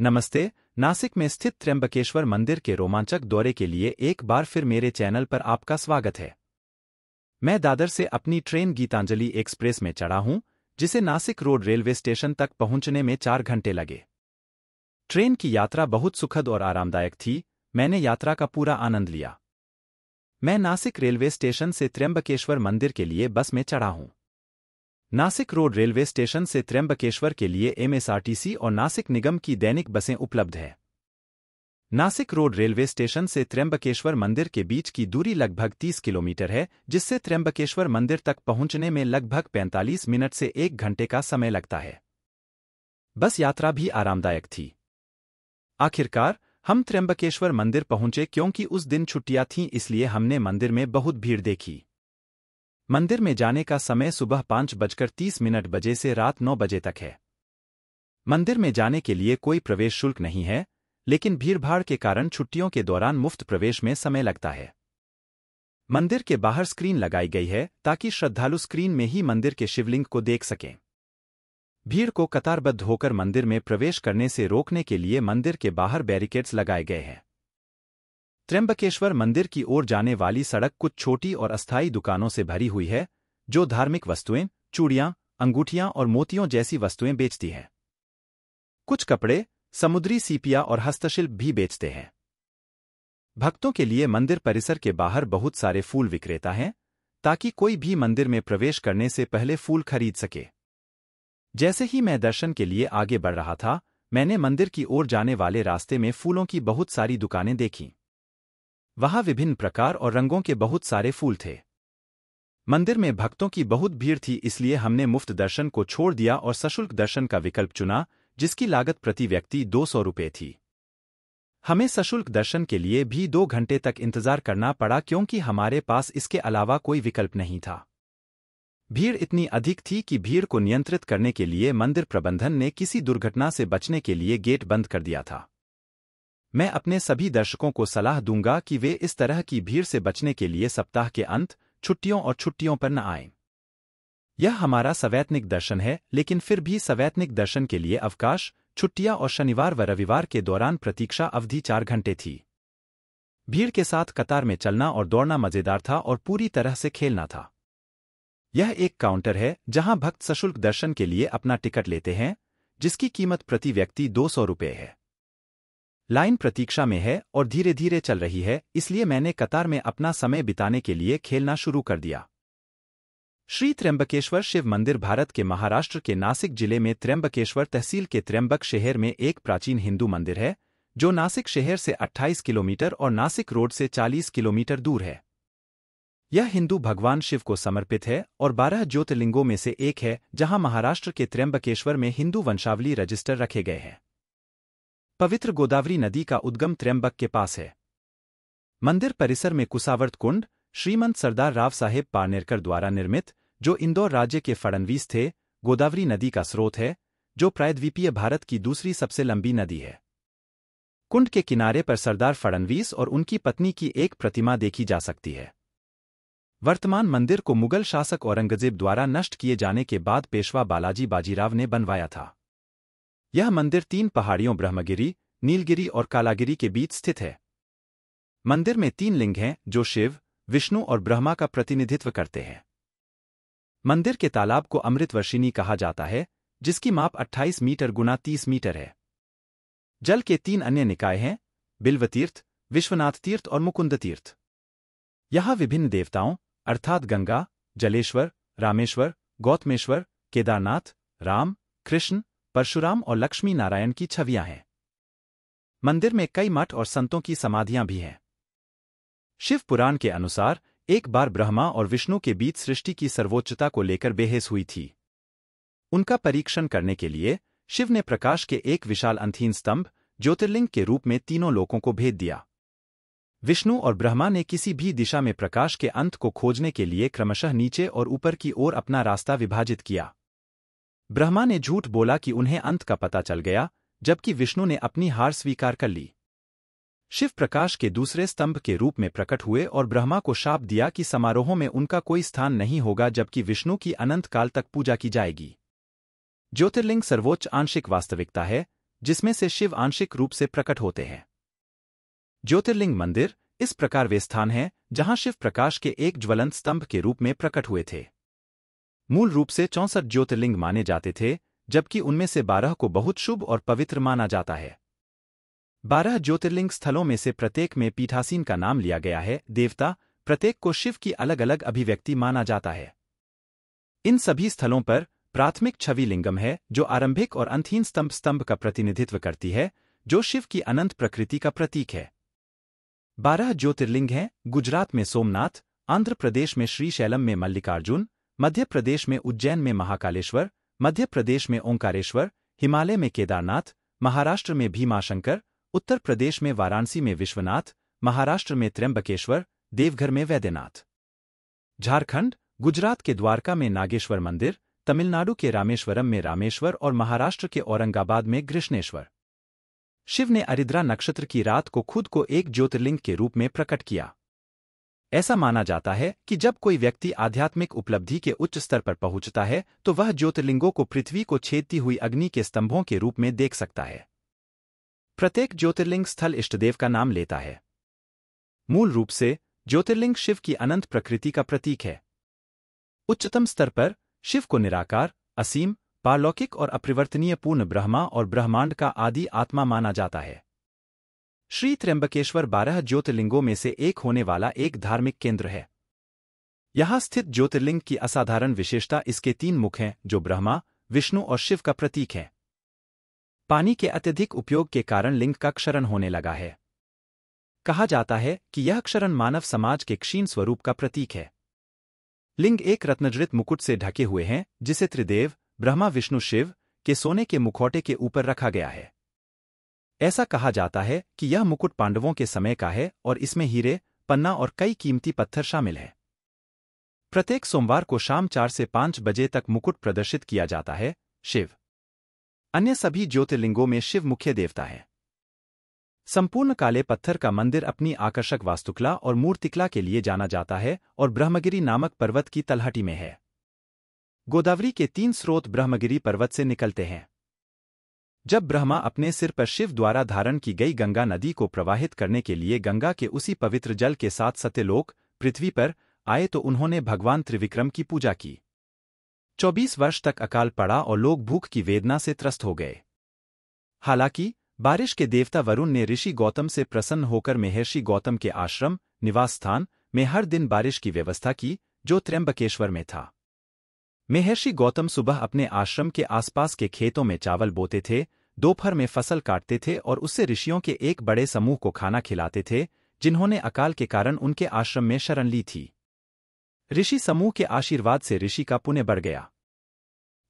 नमस्ते नासिक में स्थित त्र्यंबकेश्वर मंदिर के रोमांचक दौरे के लिए एक बार फिर मेरे चैनल पर आपका स्वागत है मैं दादर से अपनी ट्रेन गीतांजलि एक्सप्रेस में चढ़ा हूं जिसे नासिक रोड रेलवे स्टेशन तक पहुंचने में चार घंटे लगे ट्रेन की यात्रा बहुत सुखद और आरामदायक थी मैंने यात्रा का पूरा आनंद लिया मैं नासिक रेलवे स्टेशन से त्र्यंबकेश्वर मंदिर के लिए बस में चढ़ा हूं नासिक रोड रेलवे स्टेशन से त्र्यंबकेश्वर के लिए एमएसआरटीसी और नासिक निगम की दैनिक बसें उपलब्ध हैं नासिक रोड रेलवे स्टेशन से त्र्यंबकेश्वर मंदिर के बीच की दूरी लगभग 30 किलोमीटर है जिससे त्र्यंबकेश्वर मंदिर तक पहुंचने में लगभग 45 मिनट से एक घंटे का समय लगता है बस यात्रा भी आरामदायक थी आखिरकार हम त्र्यंबकेश्वर मंदिर पहुंचे क्योंकि उस दिन छुट्टियां थीं इसलिए हमने मंदिर में बहुत भीड़ देखी मंदिर में जाने का समय सुबह पाँच बजकर तीस मिनट बजे से रात नौ बजे तक है मंदिर में जाने के लिए कोई प्रवेश शुल्क नहीं है लेकिन भीड़भाड़ के कारण छुट्टियों के दौरान मुफ्त प्रवेश में समय लगता है मंदिर के बाहर स्क्रीन लगाई गई है ताकि श्रद्धालु स्क्रीन में ही मंदिर के शिवलिंग को देख सकें भीड़ को कतारबद्ध होकर मंदिर में प्रवेश करने से रोकने के लिए मंदिर के बाहर बैरिकेड्स लगाए गए हैं त्र्यंबकेश्वर मंदिर की ओर जाने वाली सड़क कुछ छोटी और अस्थायी दुकानों से भरी हुई है जो धार्मिक वस्तुएं चूड़ियां अंगूठियां और मोतियों जैसी वस्तुएं बेचती हैं कुछ कपड़े समुद्री सीपिया और हस्तशिल्प भी बेचते हैं भक्तों के लिए मंदिर परिसर के बाहर बहुत सारे फूल विक्रेता हैं ताकि कोई भी मंदिर में प्रवेश करने से पहले फूल खरीद सके जैसे ही मैं दर्शन के लिए आगे बढ़ रहा था मैंने मंदिर की ओर जाने वाले रास्ते में फूलों की बहुत सारी दुकानें देखीं वहां विभिन्न प्रकार और रंगों के बहुत सारे फूल थे मंदिर में भक्तों की बहुत भीड़ थी इसलिए हमने मुफ्त दर्शन को छोड़ दिया और सशुल्क दर्शन का विकल्प चुना जिसकी लागत प्रति व्यक्ति दो सौ रुपये थी हमें सशुल्क दर्शन के लिए भी दो घंटे तक इंतजार करना पड़ा क्योंकि हमारे पास इसके अलावा कोई विकल्प नहीं था भीड़ इतनी अधिक थी कि भीड़ को नियंत्रित करने के लिए मंदिर प्रबंधन ने किसी दुर्घटना से बचने के लिए गेट बंद कर दिया था मैं अपने सभी दर्शकों को सलाह दूंगा कि वे इस तरह की भीड़ से बचने के लिए सप्ताह के अंत छुट्टियों और छुट्टियों पर न आएं। यह हमारा सवैतनिक दर्शन है लेकिन फिर भी सवैतनिक दर्शन के लिए अवकाश छुट्टियां और शनिवार व रविवार के दौरान प्रतीक्षा अवधि चार घंटे थी भीड़ के साथ कतार में चलना और दौड़ना मजेदार था और पूरी तरह से खेलना था यह एक काउंटर है जहां भक्त सशुल्क दर्शन के लिए अपना टिकट लेते हैं जिसकी कीमत प्रति व्यक्ति दो सौ रुपये है लाइन प्रतीक्षा में है और धीरे धीरे चल रही है इसलिए मैंने कतार में अपना समय बिताने के लिए खेलना शुरू कर दिया श्री त्र्यंबकेश्वर शिव मंदिर भारत के महाराष्ट्र के नासिक जिले में त्र्यंबकेश्वर तहसील के त्र्यंबक शहर में एक प्राचीन हिंदू मंदिर है जो नासिक शहर से 28 किलोमीटर और नासिक रोड से 40 किलोमीटर दूर है यह हिंदू भगवान शिव को समर्पित है और बारह ज्योतिर्लिंगों में से एक है जहां महाराष्ट्र के त्र्यंबकेश्वर में हिंदू वंशावली रजिस्टर रखे गए हैं पवित्र गोदावरी नदी का उद्गम त्र्यंबक के पास है मंदिर परिसर में कुसावर्त कुंड श्रीमंत सरदार राव साहेब पारनेरकर द्वारा निर्मित जो इंदौर राज्य के फडणवीस थे गोदावरी नदी का स्रोत है जो प्रायद्वीपीय भारत की दूसरी सबसे लंबी नदी है कुंड के किनारे पर सरदार फडणवीस और उनकी पत्नी की एक प्रतिमा देखी जा सकती है वर्तमान मंदिर को मुगल शासक औरंगजेब द्वारा नष्ट किए जाने के बाद पेशवा बालाजी बाजीराव ने बनवाया था यह मंदिर तीन पहाड़ियों ब्रह्मगिरी नीलगिरी और कालागिरी के बीच स्थित है मंदिर में तीन लिंग हैं जो शिव विष्णु और ब्रह्मा का प्रतिनिधित्व करते हैं मंदिर के तालाब को अमृतवर्षिनी कहा जाता है जिसकी माप 28 मीटर गुना 30 मीटर है जल के तीन अन्य निकाय हैं बिल्वतीर्थ विश्वनाथ तीर्थ और मुकुंद तीर्थ यहां विभिन्न देवताओं अर्थात गंगा जलेश्वर रामेश्वर गौतमेश्वर केदारनाथ राम कृष्ण परशुराम और लक्ष्मी नारायण की छवियां हैं मंदिर में कई मठ और संतों की समाधियां भी हैं शिव पुराण के अनुसार एक बार ब्रह्मा और विष्णु के बीच सृष्टि की सर्वोच्चता को लेकर बेहस हुई थी उनका परीक्षण करने के लिए शिव ने प्रकाश के एक विशाल अंथीन स्तंभ ज्योतिर्लिंग के रूप में तीनों लोगों को भेद दिया विष्णु और ब्रह्मा ने किसी भी दिशा में प्रकाश के अंत को खोजने के लिए क्रमशः नीचे और ऊपर की ओर अपना रास्ता विभाजित किया ब्रह्मा ने झूठ बोला कि उन्हें अंत का पता चल गया जबकि विष्णु ने अपनी हार स्वीकार कर ली शिव प्रकाश के दूसरे स्तंभ के रूप में प्रकट हुए और ब्रह्मा को शाप दिया कि समारोहों में उनका कोई स्थान नहीं होगा जबकि विष्णु की अनंत काल तक पूजा की जाएगी ज्योतिर्लिंग सर्वोच्च आंशिक वास्तविकता है जिसमें से शिव आंशिक रूप से प्रकट होते हैं ज्योतिर्लिंग मंदिर इस प्रकार वे स्थान हैं जहां शिव प्रकाश के एक ज्वलंत स्तंभ के रूप में प्रकट हुए थे मूल रूप से चौंसठ ज्योतिर्लिंग माने जाते थे जबकि उनमें से बारह को बहुत शुभ और पवित्र माना जाता है बारह ज्योतिर्लिंग स्थलों में से प्रत्येक में पीठासीन का नाम लिया गया है देवता प्रत्येक को शिव की अलग अलग अभिव्यक्ति माना जाता है इन सभी स्थलों पर प्राथमिक छवि लिंगम है जो आरंभिक और अंतहीन स्तंभ स्तंभ का प्रतिनिधित्व करती है जो शिव की अनंत प्रकृति का प्रतीक है बारह ज्योतिर्लिंग हैं गुजरात में सोमनाथ आंध्र प्रदेश में श्रीशैलम में मल्लिकार्जुन मध्य प्रदेश में उज्जैन में महाकालेश्वर मध्य प्रदेश में ओंकारेश्वर हिमालय में केदारनाथ महाराष्ट्र में भीमाशंकर उत्तर प्रदेश में वाराणसी में विश्वनाथ महाराष्ट्र में त्र्यंबकेश्वर देवघर में वैद्यनाथ झारखंड गुजरात के द्वारका में नागेश्वर मंदिर तमिलनाडु के रामेश्वरम में रामेश्वर और महाराष्ट्र के औरंगाबाद में घृष्णेश्वर शिव ने अरिद्रा नक्षत्र की रात को खुद को एक ज्योतिर्लिंग के रूप में प्रकट किया ऐसा माना जाता है कि जब कोई व्यक्ति आध्यात्मिक उपलब्धि के उच्च स्तर पर पहुंचता है तो वह ज्योतिर्लिंगों को पृथ्वी को छेदती हुई अग्नि के स्तंभों के रूप में देख सकता है प्रत्येक ज्योतिर्लिंग स्थल इष्टदेव का नाम लेता है मूल रूप से ज्योतिर्लिंग शिव की अनंत प्रकृति का प्रतीक है उच्चतम स्तर पर शिव को निराकार असीम पारलौकिक और अपरिवर्तनीय पूर्ण ब्रह्मा और ब्रह्मांड का आदि आत्मा माना जाता है श्री त्र्यंबकेश्वर बारह ज्योतिर्लिंगों में से एक होने वाला एक धार्मिक केंद्र है यहां स्थित ज्योतिर्लिंग की असाधारण विशेषता इसके तीन मुख हैं जो ब्रह्मा विष्णु और शिव का प्रतीक है पानी के अत्यधिक उपयोग के कारण लिंग का क्षरण होने लगा है कहा जाता है कि यह क्षरण मानव समाज के क्षीण स्वरूप का प्रतीक है लिंग एक रत्नजृत मुकुट से ढके हुए हैं जिसे त्रिदेव ब्रह्मा विष्णु शिव के सोने के मुखौटे के ऊपर रखा गया है ऐसा कहा जाता है कि यह मुकुट पांडवों के समय का है और इसमें हीरे पन्ना और कई कीमती पत्थर शामिल हैं प्रत्येक सोमवार को शाम चार से पांच बजे तक मुकुट प्रदर्शित किया जाता है शिव अन्य सभी ज्योतिर्लिंगों में शिव मुख्य देवता है संपूर्ण काले पत्थर का मंदिर अपनी आकर्षक वास्तुकला और मूर्तिकला के लिए जाना जाता है और ब्रह्मगिरी नामक पर्वत की तलहटी में है गोदावरी के तीन स्रोत ब्रह्मगिरी पर्वत से निकलते हैं जब ब्रह्मा अपने सिर पर शिव द्वारा धारण की गई गंगा नदी को प्रवाहित करने के लिए गंगा के उसी पवित्र जल के साथ सत्यलोक पृथ्वी पर आए तो उन्होंने भगवान त्रिविक्रम की पूजा की चौबीस वर्ष तक अकाल पड़ा और लोग भूख की वेदना से त्रस्त हो गए हालांकि बारिश के देवता वरुण ने ऋषि गौतम से प्रसन्न होकर महर्षि गौतम के आश्रम निवास स्थान में हर दिन बारिश की व्यवस्था की जो त्र्यंबकेश्वर में था महर्षि गौतम सुबह अपने आश्रम के आसपास के खेतों में चावल बोते थे दोपहर में फसल काटते थे और उससे ऋषियों के एक बड़े समूह को खाना खिलाते थे जिन्होंने अकाल के कारण उनके आश्रम में शरण ली थी ऋषि समूह के आशीर्वाद से ऋषि का पुण्य बढ़ गया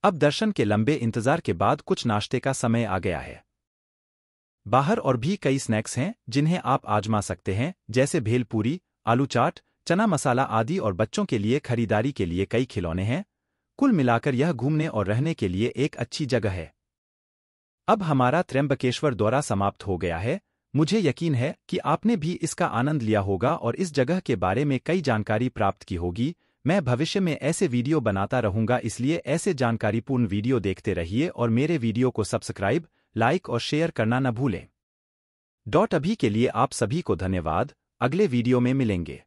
अब दर्शन के लंबे इंतजार के बाद कुछ नाश्ते का समय आ गया है बाहर और भी कई स्नैक्स हैं जिन्हें आप आजमा सकते हैं जैसे भेलपूरी आलू चाट चना मसाला आदि और बच्चों के लिए खरीदारी के लिए कई खिलौने हैं कुल मिलाकर यह घूमने और रहने के लिए एक अच्छी जगह है अब हमारा त्रम्बकेश्वर दौरा समाप्त हो गया है मुझे यकीन है कि आपने भी इसका आनंद लिया होगा और इस जगह के बारे में कई जानकारी प्राप्त की होगी मैं भविष्य में ऐसे वीडियो बनाता रहूंगा इसलिए ऐसे जानकारीपूर्ण वीडियो देखते रहिए और मेरे वीडियो को सब्सक्राइब लाइक और शेयर करना न भूलें डॉट अभी के लिए आप सभी को धन्यवाद अगले वीडियो में मिलेंगे